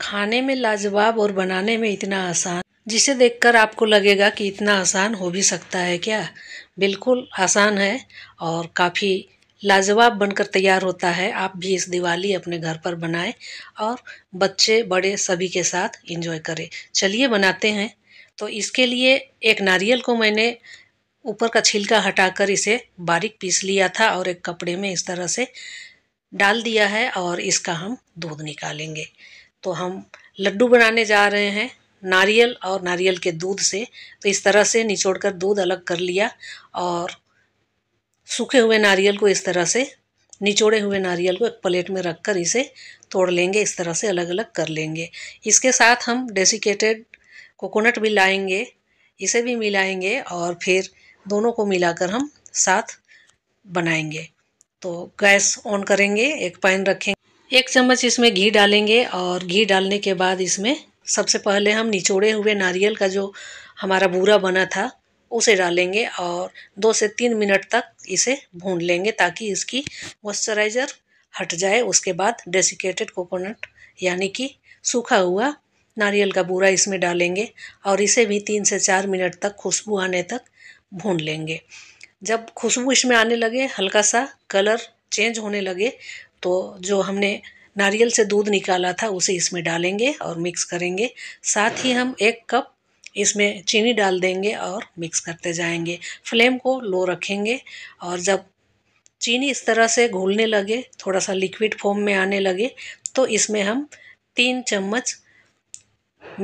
खाने में लाजवाब और बनाने में इतना आसान जिसे देखकर आपको लगेगा कि इतना आसान हो भी सकता है क्या बिल्कुल आसान है और काफ़ी लाजवाब बनकर तैयार होता है आप भी इस दिवाली अपने घर पर बनाएं और बच्चे बड़े सभी के साथ इंजॉय करें चलिए बनाते हैं तो इसके लिए एक नारियल को मैंने ऊपर का छिलका हटाकर इसे बारीक पीस लिया था और एक कपड़े में इस तरह से डाल दिया है और इसका हम दूध निकालेंगे तो हम लड्डू बनाने जा रहे हैं नारियल और नारियल के दूध से तो इस तरह से निचोड़ कर दूध अलग कर लिया और सूखे हुए नारियल को इस तरह से निचोड़े हुए नारियल को एक प्लेट में रखकर इसे तोड़ लेंगे इस तरह से अलग अलग कर लेंगे इसके साथ हम डेसिकेटेड कोकोनट भी लाएंगे इसे भी मिलाएंगे और फिर दोनों को मिलाकर हम साथ बनाएंगे तो गैस ऑन करेंगे एक पैन रखेंगे एक चम्मच इसमें घी डालेंगे और घी डालने के बाद इसमें सबसे पहले हम निचोड़े हुए नारियल का जो हमारा बूरा बना था उसे डालेंगे और दो से तीन मिनट तक इसे भून लेंगे ताकि इसकी मॉइस्चराइज़र हट जाए उसके बाद डेसिकेटेड कोकोनट यानी कि सूखा हुआ नारियल का बूरा इसमें डालेंगे और इसे भी तीन से चार मिनट तक खुशबू आने तक भून लेंगे जब खुशबू इसमें आने लगे हल्का सा कलर चेंज होने लगे तो जो हमने नारियल से दूध निकाला था उसे इसमें डालेंगे और मिक्स करेंगे साथ ही हम एक कप इसमें चीनी डाल देंगे और मिक्स करते जाएंगे फ्लेम को लो रखेंगे और जब चीनी इस तरह से घुलने लगे थोड़ा सा लिक्विड फॉर्म में आने लगे तो इसमें हम तीन चम्मच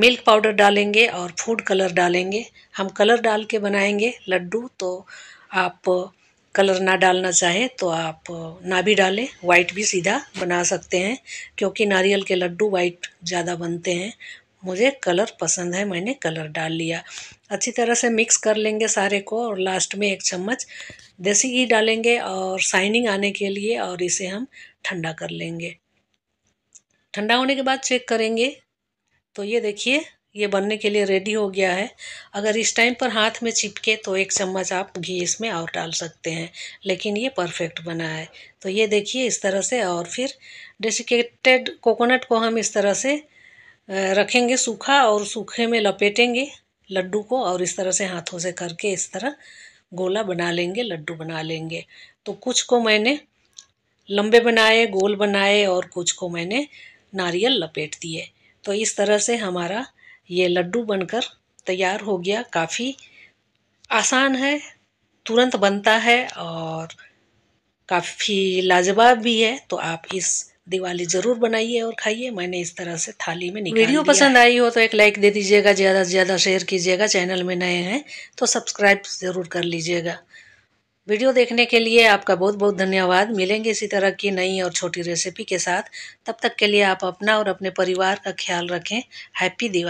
मिल्क पाउडर डालेंगे और फूड कलर डालेंगे हम कलर डाल के बनाएंगे लड्डू तो आप कलर ना डालना चाहे तो आप ना भी डालें वाइट भी सीधा बना सकते हैं क्योंकि नारियल के लड्डू वाइट ज़्यादा बनते हैं मुझे कलर पसंद है मैंने कलर डाल लिया अच्छी तरह से मिक्स कर लेंगे सारे को और लास्ट में एक चम्मच देसी घी डालेंगे और शाइनिंग आने के लिए और इसे हम ठंडा कर लेंगे ठंडा होने के बाद चेक करेंगे तो ये देखिए ये बनने के लिए रेडी हो गया है अगर इस टाइम पर हाथ में चिपके तो एक चम्मच आप घी इसमें और डाल सकते हैं लेकिन ये परफेक्ट बना है तो ये देखिए इस तरह से और फिर डेसिकेटेड कोकोनट को हम इस तरह से रखेंगे सूखा और सूखे में लपेटेंगे लड्डू को और इस तरह से हाथों से करके इस तरह गोला बना लेंगे लड्डू बना लेंगे तो कुछ को मैंने लंबे बनाए गोल बनाए और कुछ को मैंने नारियल लपेट दिए तो इस तरह से हमारा ये लड्डू बनकर तैयार हो गया काफ़ी आसान है तुरंत बनता है और काफ़ी लाजवाब भी है तो आप इस दिवाली ज़रूर बनाइए और खाइए मैंने इस तरह से थाली में निकाल वीडियो पसंद आई हो तो एक लाइक दे दीजिएगा ज़्यादा से ज़्यादा शेयर कीजिएगा चैनल में नए हैं तो सब्सक्राइब ज़रूर कर लीजिएगा वीडियो देखने के लिए आपका बहुत बहुत धन्यवाद मिलेंगे इसी तरह की नई और छोटी रेसिपी के साथ तब तक के लिए आप अपना और अपने परिवार का ख्याल रखें हैप्पी दिवाली